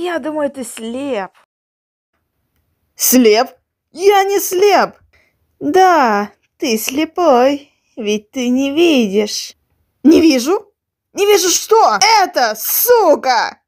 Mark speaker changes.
Speaker 1: Я думаю, ты слеп. Слеп? Я не слеп! Да, ты слепой, ведь ты не видишь. Не вижу? Не вижу что? Это, сука!